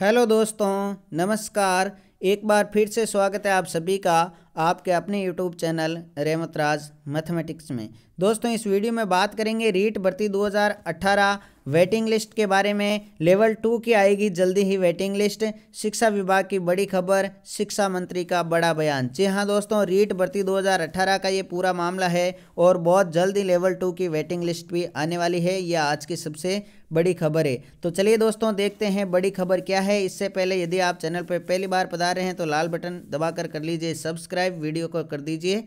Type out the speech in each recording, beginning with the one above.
hello दोस्तों नमस्कार एक बार फिर से स्वागत है आप सभी का आपके अपने यूट्यूब चैनल रेमतराज मैथमेटिक्स में दोस्तों इस वीडियो में बात करेंगे रीट भर्ती 2018 वेटिंग लिस्ट के बारे में लेवल टू की आएगी जल्दी ही वेटिंग लिस्ट शिक्षा विभाग की बड़ी खबर शिक्षा मंत्री का बड़ा बयान जी हाँ दोस्तों रीट भर्ती 2018 का ये पूरा मामला है और बहुत जल्दी लेवल टू की वेटिंग लिस्ट भी आने वाली है यह आज की सबसे बड़ी खबर है तो चलिए दोस्तों देखते हैं बड़ी खबर क्या है इससे पहले यदि आप चैनल पर पहली बार पधार रहे हैं तो लाल बटन दबा कर कर लीजिए सब्सक्राइब वीडियो को कर दीजिए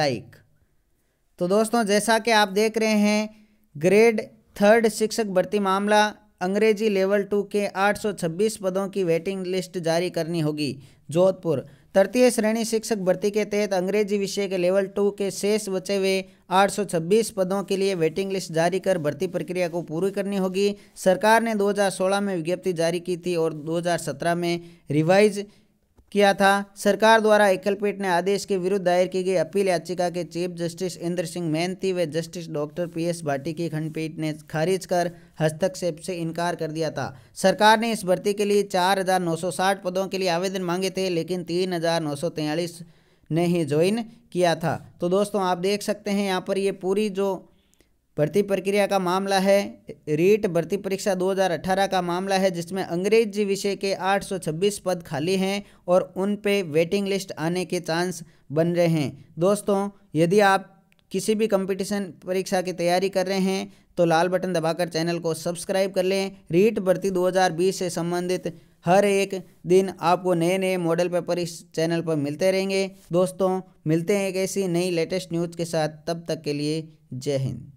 लाइक तो दोस्तों जैसा कि आप देख रहे हैं ग्रेड थर्ड शिक्षक भर्ती मामला अंग्रेजी लेवल टू के 826 पदों की वेटिंग लिस्ट जारी करनी होगी जोधपुर तृतीय श्रेणी शिक्षक भर्ती के तहत अंग्रेजी विषय के लेवल टू के शेष बचे हुए 826 पदों के लिए वेटिंग लिस्ट जारी कर भर्ती प्रक्रिया को पूरी करनी होगी सरकार ने 2016 में विज्ञप्ति जारी की थी और 2017 में रिवाइज किया था सरकार द्वारा एकलपीठ ने आदेश के विरुद्ध दायर की गई अपील याचिका के चीफ जस्टिस इंद्र सिंह मेहनती व justice doctor P S Bhati की खंडपीठ ने खारिज कर हस्तक्षेप से इनकार कर दिया था सरकार ने इस भर्ती के लिए 4,960 पदों के लिए आवेदन मांगे थे लेकिन 3,943 ने ही ज्वाइन किया था तो दोस्तों आप देख सकते हैं यहाँ पर ये पूरी जो भर्ती प्रक्रिया का मामला है रीट भर्ती परीक्षा 2018 का मामला है जिसमें अंग्रेजी विषय के 826 पद खाली हैं और उन पे वेटिंग लिस्ट आने के चांस बन रहे हैं दोस्तों यदि आप किसी भी कंपटीशन परीक्षा की तैयारी कर रहे हैं तो लाल बटन दबाकर चैनल को सब्सक्राइब कर लें रीट भर्ती 2020 से संबंधित हर एक दिन आपको नए नए मॉडल पेपर इस चैनल पर मिलते रहेंगे दोस्तों मिलते हैं एक ऐसी नई लेटेस्ट न्यूज़ के साथ तब तक के लिए जय हिंद